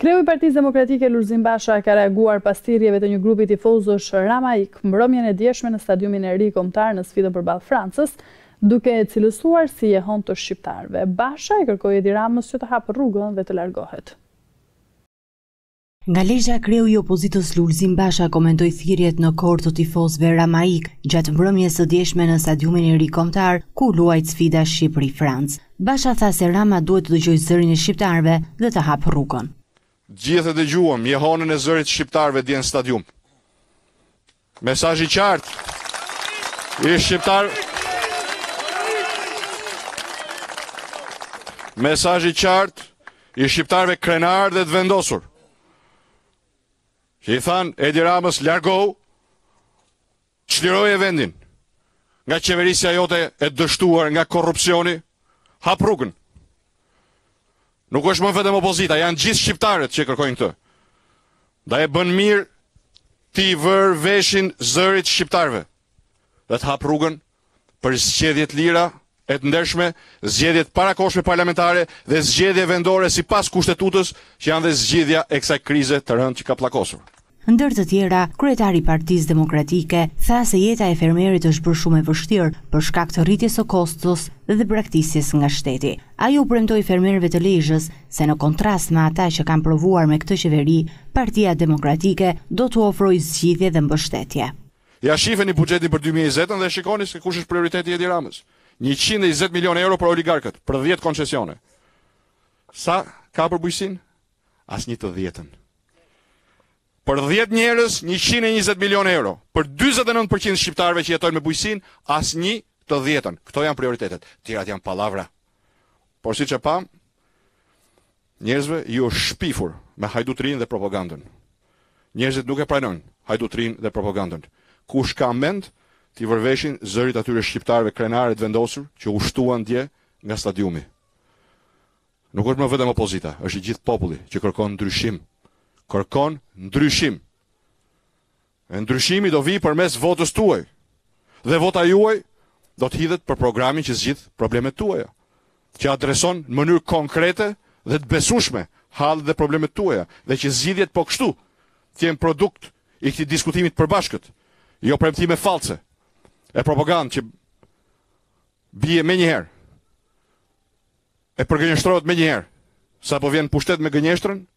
Kreu i Partisë Demokratike Lulzim Basha ka reaguar pas thirrjeve të një grupi tifozësh Ramaik mbrëmjen e djeshme në stadiumin e ri kombëtar në sfidën përballë Francës, duke e cilësuar si e hon të shqiptarve. Basha i kërkoi Edi Ramës që të hapë rrugën dhe të largohet. Nga lexha kreu i opozitës Lulzim Basha komentoi thirrjet në kor të tifozëve Ramaik gjatë mbrëmjes së djeshme në stadiumin e ri kombëtar ku luajt sfida Shqipëri-Francë. Basha tha se Rama duhet të dëgjoj zërin e shqiptarëve dhe të hapë rrugën gjithë dhe gjuëm, je honën e zërit shqiptarve dhe në stadium. Mesajë i qartë, i shqiptarë, Mesajë i qartë, i shqiptarve krenarë dhe të vendosur. Që i thanë, Edi Ramës, largohu, qëtiroj e vendin, nga qeverisja jote e dështuar nga korupcioni, hap rrugën, Nuk është më vetëm opozita, janë gjithë shqiptarët që kërkojnë këtë. Da e bën mirë ti vër veshin zërit shqiptarëve. Dhe të hap rrugën për zgjedhjet lira e të ndershme, zgjedhjet parakoshme parlamentare dhe zgjedhje vendore sipas kushtetutës, që janë dhe zgjidhja e kësaj krize të rëndë që ka pllakosur. Ndër të tjera, kryetari i Partisë Demokratike tha se jeta e fermerit është bërë shumë e vështirë për shkak të rritjes së kostos dhe braktisjes nga shteti. Ai u premtoi fermerëve të Lezhës se në kontrast me ata që kanë provuar me këtë qeveri, Partia Demokratike do t'u ofrojë zgjidhje dhe mbështetje. Ja shifeni buxhetin për 2020 dhe shikoni se kush është prioriteti i Tiranës. 120 milionë euro për oligarkët, për 10 koncesione. Sa ka për bujqësinë? Asnjë të dhjetën për 10 njerëz 120 milion euro. Për 49% shqiptarëve që jetojnë me bujqësin, asnjë të djetën. Këto janë prioritetet. Tirat janë pallavra. Por siç e pam, njerëzve ju shpifur me hajdutrinë dhe propagandën. Njerëzit nuk e pranojnë hajdutrinë dhe propagandën. Kush ka mend ti vërveshin zërit atyre shqiptarëve krenarë të vendosur që ushtuan dje nga stadiumi. Nuk është më vetëm opozita, është i gjithë populli që kërkon ndryshim kërkon ndryshim. E ndryshimi do vi për mes votës tuaj. Dhe vota juaj do të hidhet për programin që zgjith problemet tuaja. Që adreson në mënyrë konkrete dhe të besushme halë dhe problemet tuaja. Dhe që zgjidhjet po kështu të jenë produkt i këti diskutimit përbashkët. Jo premtime false e propagandë që bje me njëherë. E përgënjështrojët me njëherë. Sa po vjen pushtet me gënjështrën,